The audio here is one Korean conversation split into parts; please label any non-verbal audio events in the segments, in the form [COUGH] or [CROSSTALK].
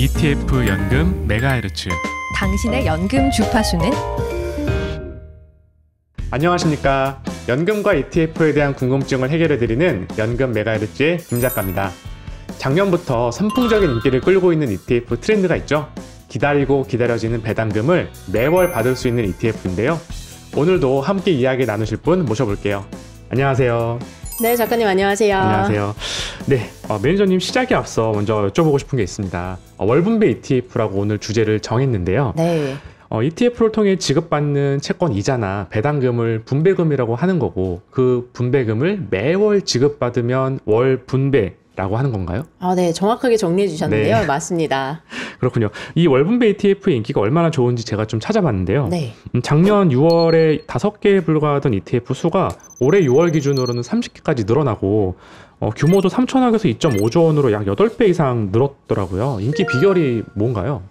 ETF 연금 메가헤르츠 당신의 연금 주파수는 안녕하십니까 연금과 ETF에 대한 궁금증을 해결해 드리는 연금 메가헤르츠의 김 작가입니다 작년부터 선풍적인 인기를 끌고 있는 ETF 트렌드가 있죠 기다리고 기다려지는 배당금을 매월 받을 수 있는 ETF인데요 오늘도 함께 이야기 나누실 분 모셔볼게요 안녕하세요 네, 작가님 안녕하세요. 안녕하세요. 네, 어, 매니저님 시작에 앞서 먼저 여쭤보고 싶은 게 있습니다. 어, 월분배 ETF라고 오늘 주제를 정했는데요. 네. 어, ETF를 통해 지급받는 채권 이자나 배당금을 분배금이라고 하는 거고 그 분배금을 매월 지급받으면 월 분배 라고 하는 건가요? 아, 네. 정확하게 정리해 주셨는데요. 네. 맞습니다. [LAUGHS] 그렇군요. 이 월분배 ETF의 인기가 얼마나 좋은지 제가 좀 찾아봤는데요. 네. 음, 작년 6월에 5개에 불과하던 ETF 수가 올해 6월 기준으로는 30개까지 늘어나고 어, 규모도 3천억에서 2.5조 원으로 약 8배 이상 늘었더라고요. 인기 비결이 뭔가요?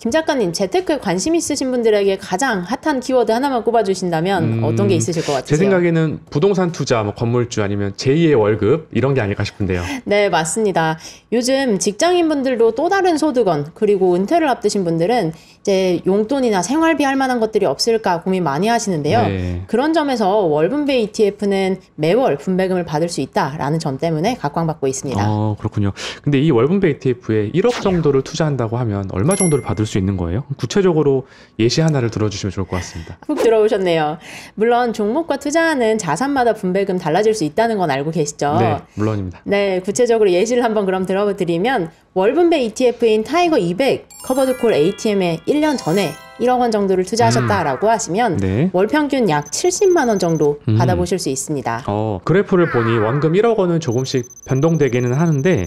김 작가님 재테크에 관심 있으신 분들에게 가장 핫한 키워드 하나만 꼽아주신다면 음, 어떤 게 있으실 것 같으세요? 제 생각에는 부동산 투자, 뭐 건물주 아니면 제2의 월급 이런 게 아닐까 싶은데요. 네 맞습니다. 요즘 직장인분들도 또 다른 소득원 그리고 은퇴를 앞두신 분들은 이제 용돈이나 생활비 할 만한 것들이 없을까 고민 많이 하시는데요. 네. 그런 점에서 월분배 ETF는 매월 분배금을 받을 수 있다라는 점 때문에 각광받고 있습니다. 어, 그렇군요. 근데 이 월분배 ETF에 1억 정도를 투자한다고 하면 얼마 정도를 받을 수 있는 거예요? 구체적으로 예시 하나를 들어주시면 좋을 것 같습니다. 훅 들어오셨네요. 물론 종목과 투자하는 자산마다 분배금 달라질 수 있다는 건 알고 계시죠? 네, 물론입니다. 네, 구체적으로 예시를 한번 그럼 들어드리면 월분배 ETF인 타이거 200 커버드콜 ATM에 1년 전에 1억 원 정도를 투자하셨다라고 음. 하시면 네. 월 평균 약 70만 원 정도 음. 받아보실 수 있습니다. 어, 그래프를 보니 원금 1억 원은 조금씩 변동되기는 하는데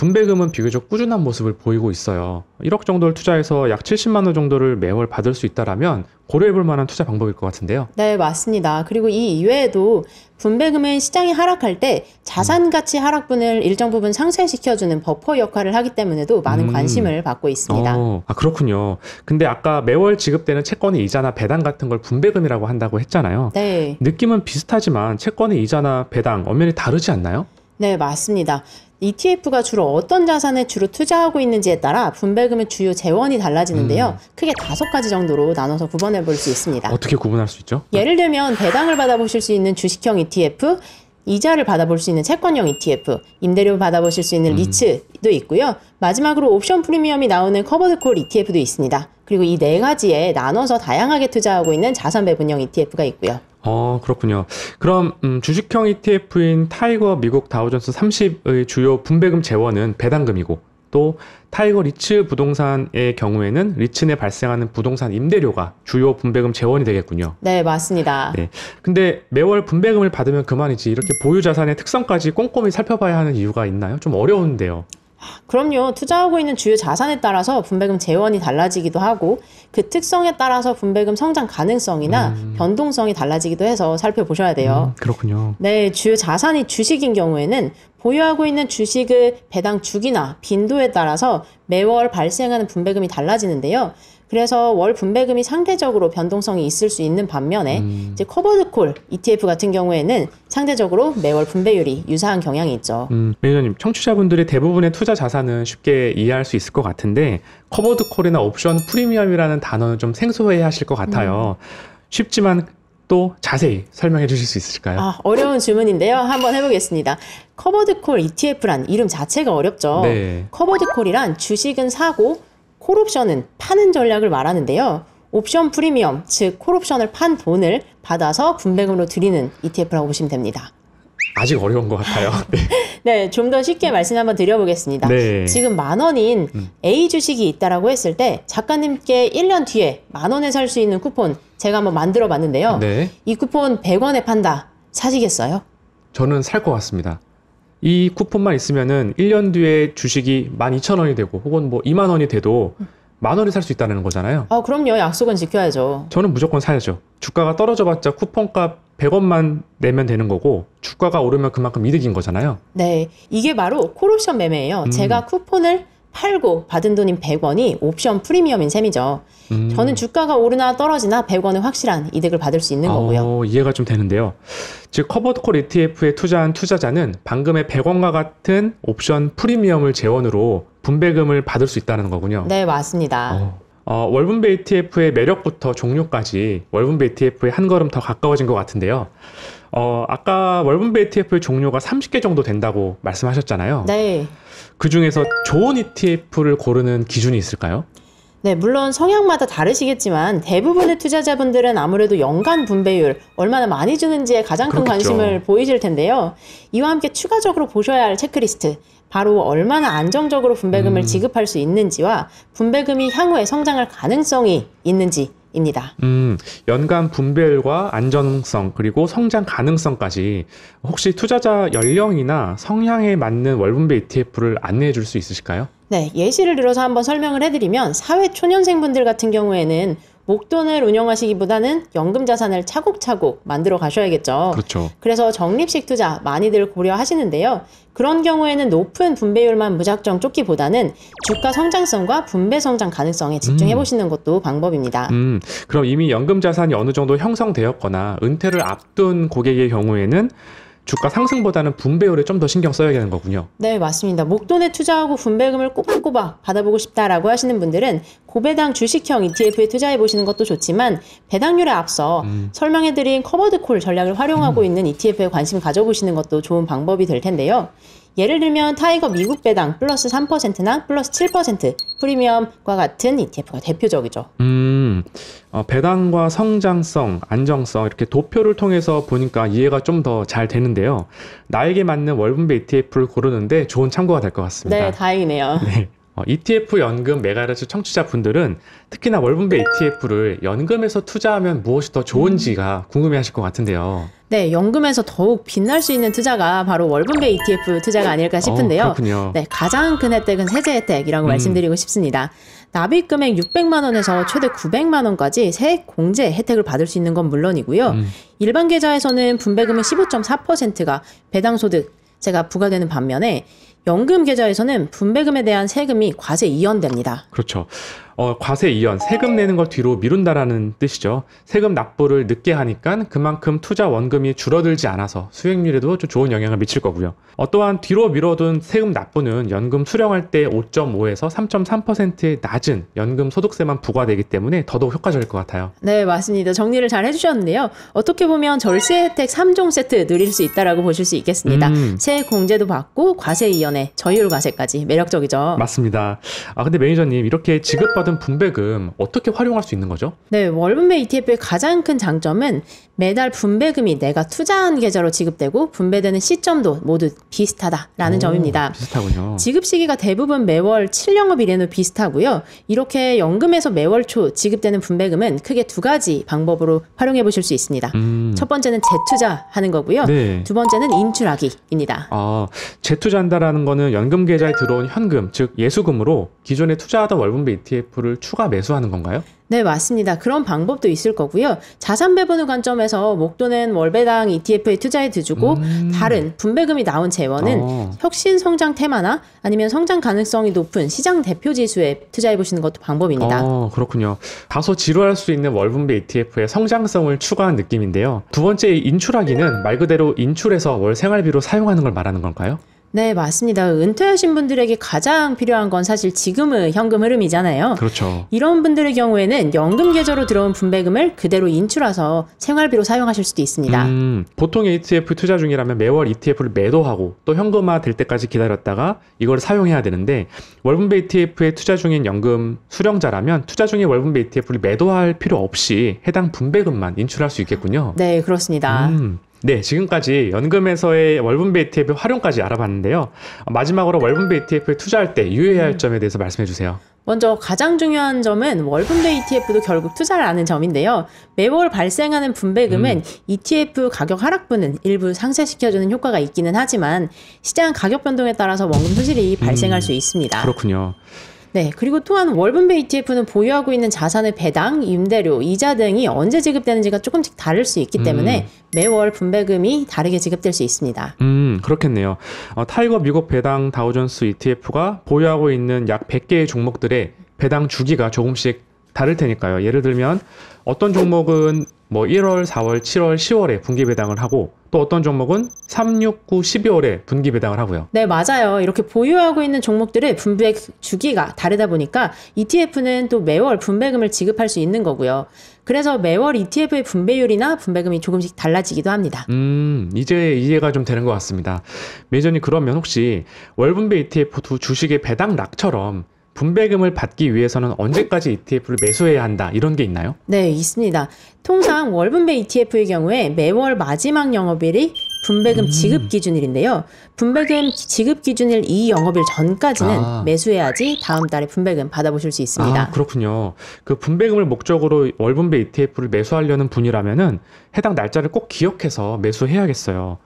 분배금은 비교적 꾸준한 모습을 보이고 있어요. 1억 정도를 투자해서 약 70만 원 정도를 매월 받을 수 있다라면 고려해 볼 만한 투자 방법일 것 같은데요. 네, 맞습니다. 그리고 이 이외에도 분배금은 시장이 하락할 때 자산 가치 하락분을 일정 부분 상쇄시켜 주는 버퍼 역할을 하기 때문에도 많은 음. 관심을 받고 있습니다. 어, 아, 그렇군요. 근데 아까 매월 지급되는 채권의 이자나 배당 같은 걸 분배금이라고 한다고 했잖아요. 네. 느낌은 비슷하지만 채권의 이자나 배당 엄연히 다르지 않나요? 네, 맞습니다. ETF가 주로 어떤 자산에 주로 투자하고 있는지에 따라 분배금의 주요 재원이 달라지는데요. 음. 크게 다섯 가지 정도로 나눠서 구분해 볼 수 있습니다. 어떻게 구분할 수 있죠? 예를 들면 배당을 받아보실 수 있는 주식형 ETF, 이자를 받아볼 수 있는 채권형 ETF, 임대료 받아보실 수 있는 음. 리츠도 있고요. 마지막으로 옵션 프리미엄이 나오는 커버드콜 ETF도 있습니다. 그리고 이 네 가지에 나눠서 다양하게 투자하고 있는 자산 배분형 ETF가 있고요. 어, 그렇군요. 그럼 음, 주식형 ETF인 타이거 미국 다우존스 30의 주요 분배금 재원은 배당금이고 또 타이거 리츠 부동산의 경우에는 리츠 내 발생하는 부동산 임대료가 주요 분배금 재원이 되겠군요. 네, 맞습니다. 네. 근데 매월 분배금을 받으면 그만이지 이렇게 보유 자산의 특성까지 꼼꼼히 살펴봐야 하는 이유가 있나요? 좀 어려운데요. 그럼요. 투자하고 있는 주요 자산에 따라서 분배금 재원이 달라지기도 하고 그 특성에 따라서 분배금 성장 가능성이나 음. 변동성이 달라지기도 해서 살펴보셔야 돼요. 음, 그렇군요. 네, 주요 자산이 주식인 경우에는 보유하고 있는 주식의 배당 주기나 빈도에 따라서 매월 발생하는 분배금이 달라지는데요. 그래서 월 분배금이 상대적으로 변동성이 있을 수 있는 반면에 음. 이제 커버드콜 ETF 같은 경우에는 상대적으로 매월 분배율이 유사한 경향이 있죠. 음, 매니저님, 청취자분들이 대부분의 투자 자산은 쉽게 이해할 수 있을 것 같은데 커버드콜이나 옵션 프리미엄이라는 단어는 좀 생소해하실 것 같아요. 음. 쉽지만 또 자세히 설명해 주실 수 있을까요? 아, 어려운 질문인데요. 한번 해보겠습니다. 커버드콜 ETF란 이름 자체가 어렵죠. 네. 커버드콜이란 주식은 사고 콜옵션은 파는 전략을 말하는데요. 옵션 프리미엄, 즉 콜옵션을 판 돈을 받아서 분배금으로 드리는 ETF라고 보시면 됩니다. 아직 어려운 것 같아요. [LAUGHS] 네, 네 좀더 쉽게 음. 말씀 한번 드려보겠습니다. 네. 지금 만 원인 음. A 주식이 있다라고 했을 때 작가님께 1년 뒤에 만 원에 살 수 있는 쿠폰 제가 한번 만들어 봤는데요. 네. 이 쿠폰 100원에 판다. 사시겠어요? 저는 살 것 같습니다. 이 쿠폰만 있으면은 1년 뒤에 주식이 12,000원이 되고 혹은 뭐 2만 원이 돼도 만 원에 살수 있다는 거잖아요. 아, 그럼요. 약속은 지켜야죠. 저는 무조건 사야죠. 주가가 떨어져 봤자 쿠폰값 100원만 내면 되는 거고 주가가 오르면 그만큼 이득인 거잖아요. 네. 이게 바로 콜옵션 매매예요. 음. 제가 쿠폰을 팔고 받은 돈인 100원이 옵션 프리미엄인 셈이죠. 음. 저는 주가가 오르나 떨어지나 100원의 확실한 이득을 받을 수 있는 어, 거고요. 이해가 좀 되는데요. 즉 커버드콜 ETF에 투자한 투자자는 방금의 100원과 같은 옵션 프리미엄을 재원으로 분배금을 받을 수 있다는 거군요. 네, 맞습니다. 어. 어, 월분배 ETF의 매력부터 종류까지 월분배 ETF에 한 걸음 더 가까워진 것 같은데요. 어, 아까 월분배 ETF의 종류가 30개 정도 된다고 말씀하셨잖아요. 네. 그 중에서 좋은 ETF를 고르는 기준이 있을까요? 네, 물론 성향마다 다르시겠지만 대부분의 투자자분들은 아무래도 연간 분배율 얼마나 많이 주는지에 가장 큰 그렇겠죠. 관심을 보이실 텐데요. 이와 함께 추가적으로 보셔야 할 체크리스트 바로 얼마나 안정적으로 분배금을 음. 지급할 수 있는지와 분배금이 향후에 성장할 가능성이 있는지 입니다. 음, 연간 분배율과 안전성 그리고 성장 가능성까지 혹시 투자자 연령이나 성향에 맞는 월분배 ETF를 안내해 줄 수 있으실까요? 네, 예시를 들어서 한번 설명을 해드리면 사회 초년생분들 같은 경우에는 목돈을 운영하시기보다는 연금 자산을 차곡차곡 만들어 가셔야겠죠. 그렇죠. 그래서 적립식 투자 많이들 고려하시는데요. 그런 경우에는 높은 분배율만 무작정 쫓기보다는 주가 성장성과 분배 성장 가능성에 집중해 음. 보시는 음. 것도 방법입니다. 음. 그럼 이미 연금 자산이 어느 정도 형성되었거나 은퇴를 앞둔 고객의 경우에는 주가 상승보다는 분배율에 좀 더 신경 써야 되는 거군요. 네, 맞습니다. 목돈에 투자하고 분배금을 꼬박꼬박 받아보고 싶다라고 하시는 분들은 고배당 주식형 ETF에 투자해 보시는 것도 좋지만 배당률에 앞서 음. 설명해드린 커버드콜 전략을 활용하고 음. 있는 ETF에 관심 가져보시는 것도 좋은 방법이 될 텐데요. 예를 들면 타이거 미국 배당 플러스 3%나 플러스 7% 프리미엄과 같은 ETF가 대표적이죠. 음, 어, 배당과 성장성, 안정성 이렇게 도표를 통해서 보니까 이해가 좀 더 잘 되는데요. 나에게 맞는 월분배 ETF를 고르는데 좋은 참고가 될 것 같습니다. 네, 다행이네요. [LAUGHS] 네. ETF 어, 연금 메가르츠 청취자분들은 특히나 월분배 ETF를 연금에서 투자하면 무엇이 더 좋은지가 궁금해하실 것 같은데요. 네, 연금에서 더욱 빛날 수 있는 투자가 바로 월분배 ETF 투자가 아닐까 어, 싶은데요. 어, 네, 가장 큰 혜택은 세제 혜택이라고 음. 말씀드리고 싶습니다. 납입 금액 600만 원에서 최대 900만 원까지 세액 공제 혜택을 받을 수 있는 건 물론이고요. 음. 일반 계좌에서는 분배금의 15.4%가 배당 소득 제가 부과되는 반면에 연금 계좌에서는 분배금에 대한 세금이 과세 이연됩니다. 그렇죠. 어, 과세 이연, 세금 내는 걸 뒤로 미룬다라는 뜻이죠. 세금 납부를 늦게 하니까 그만큼 투자 원금이 줄어들지 않아서 수익률에도 좀 좋은 영향을 미칠 거고요. 어, 또한 뒤로 미뤄둔 세금 납부는 연금 수령할 때 5.5에서 3.3%의 낮은 연금 소득세만 부과되기 때문에 더더욱 효과적일 것 같아요. 네, 맞습니다. 정리를 잘 해주셨는데요. 어떻게 보면 절세 혜택 3종 세트 누릴 수 있다라고 보실 수 있겠습니다. 음. 세액 공제도 받고 과세 이연 전에 저율 과세까지 매력적이죠. 맞습니다. 아 근데 매니저님 이렇게 지급받은 분배금 어떻게 활용할 수 있는 거죠? 네, 월분배 ETF의 가장 큰 장점은 매달 분배금이 내가 투자한 계좌로 지급되고 분배되는 시점도 모두 비슷하다라는 오, 점입니다. 비슷하군요. 지급 시기가 대부분 매월 7영업 이래도 비슷하고요. 이렇게 연금에서 매월 초 지급되는 분배금은 크게 두 가지 방법으로 활용해 보실 수 있습니다. 음. 첫 번째는 재투자하는 거고요. 네. 두 번째는 인출하기입니다. 아, 재투자한다라는 남은 거는 연금 계좌에 들어온 현금, 즉 예수금으로 기존에 투자하던 월분배 ETF를 추가 매수하는 건가요? 네, 맞습니다. 그런 방법도 있을 거고요. 자산 배분의 관점에서 목돈은 월배당 ETF에 투자해 두고 음... 다른 분배금이 나온 재원은 어... 혁신 성장 테마나 아니면 성장 가능성이 높은 시장 대표 지수에 투자해 보시는 것도 방법입니다. 어, 그렇군요. 다소 지루할 수 있는 월분배 ETF의 성장성을 추가한 느낌인데요. 두 번째 인출하기는 말 그대로 인출해서 월 생활비로 사용하는 걸 말하는 건가요? 네, 맞습니다. 은퇴하신 분들에게 가장 필요한 건 사실 지금은 현금 흐름이잖아요. 그렇죠. 이런 분들의 경우에는 연금 계좌로 들어온 분배금을 그대로 인출해서 생활비로 사용하실 수도 있습니다. 음, 보통 ETF 투자 중이라면 매월 ETF를 매도하고 또 현금화 될 때까지 기다렸다가 이걸 사용해야 되는데 월분배 ETF에 투자 중인 연금 수령자라면 투자 중인 월분배 ETF를 매도할 필요 없이 해당 분배금만 인출할 수 있겠군요. 네, 그렇습니다. 음. 네, 지금까지 연금에서의 월분배 ETF의 활용까지 알아봤는데요. 마지막으로 월분배 ETF에 투자할 때 유의해야 할 음. 점에 대해서 말씀해 주세요. 먼저 가장 중요한 점은 월분배 ETF도 결국 투자를 하는 점인데요. 매월 발생하는 분배금은 음. ETF 가격 하락분은 일부 상쇄시켜주는 효과가 있기는 하지만 시장 가격 변동에 따라서 원금 손실이 음. 발생할 음. 수 있습니다. 그렇군요. 네, 그리고 또한 월분배 ETF는 보유하고 있는 자산의 배당, 임대료, 이자 등이 언제 지급되는지가 조금씩 다를 수 있기 때문에 음. 매월 분배금이 다르게 지급될 수 있습니다. 음, 그렇겠네요. 어, 타이거 미국 배당 다우존스 ETF가 보유하고 있는 약 100개의 종목들의 배당 주기가 조금씩 다를 테니까요. 예를 들면 어떤 종목은 뭐 1월, 4월, 7월, 10월에 분기 배당을 하고 또 어떤 종목은 3, 6, 9, 12월에 분기 배당을 하고요. 네, 맞아요. 이렇게 보유하고 있는 종목들의 분배 주기가 다르다 보니까 ETF는 또 매월 분배금을 지급할 수 있는 거고요. 그래서 매월 ETF의 분배율이나 분배금이 조금씩 달라지기도 합니다. 음, 이제 이해가 좀 되는 것 같습니다. 매전이 그러면 혹시 월분배 ETF 두 주식의 배당락처럼 분배금을 받기 위해서는 언제까지 ETF를 매수해야 한다 이런 게 있나요? 네, 있습니다. 통상 월분배 ETF의 경우에 매월 마지막 영업일이 분배금 음. 지급 기준일인데요. 분배금 지급 기준일 이 영업일 전까지는 아. 매수해야지 다음 달에 분배금 받아보실 수 있습니다. 아, 그렇군요. 그 분배금을 목적으로 월분배 ETF를 매수하려는 분이라면 해당 날짜를 꼭 기억해서 매수해야겠어요.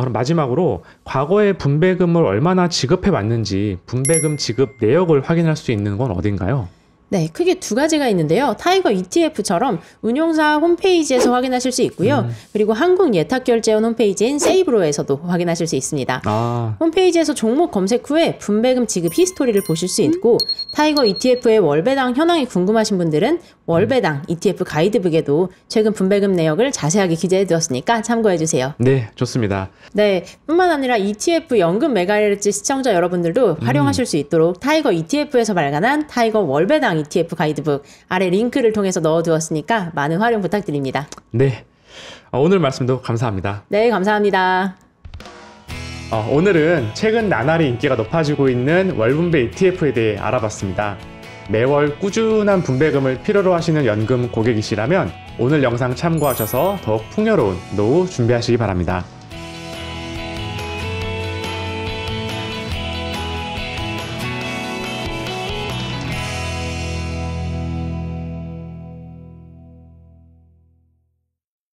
그럼 마지막으로 과거에 분배금을 얼마나 지급해 왔는지 분배금 지급 내역을 확인할 수 있는 건 어딘가요? 네, 크게 두 가지가 있는데요. 타이거 ETF처럼 운용사 홈페이지에서 확인하실 수 있고요. 음. 그리고 한국 예탁 결제원 홈페이지인 세이브로에서도 확인하실 수 있습니다. 아. 홈페이지에서 종목 검색 후에 분배금 지급 히스토리를 보실 수 있고 타이거 ETF의 월배당 현황이 궁금하신 분들은 월배당 ETF 가이드북에도 최근 분배금 내역을 자세하게 기재해 두었으니까 참고해 주세요. 네, 좋습니다. 네, 뿐만 아니라 ETF 연금 메가헤르츠 시청자 여러분들도 활용하실 음. 수 있도록 타이거 ETF에서 발간한 타이거 월배당 ETF 가이드북 아래 링크를 통해서 넣어두었으니까 많은 활용 부탁드립니다. 네. 어, 오늘 말씀도 감사합니다. 네, 감사합니다. 어, 오늘은 최근 나날이 인기가 높아지고 있는 월분배 ETF에 대해 알아봤습니다. 매월 꾸준한 분배금을 필요로 하시는 연금 고객이시라면 오늘 영상 참고하셔서 더욱 풍요로운 노후 준비하시기 바랍니다.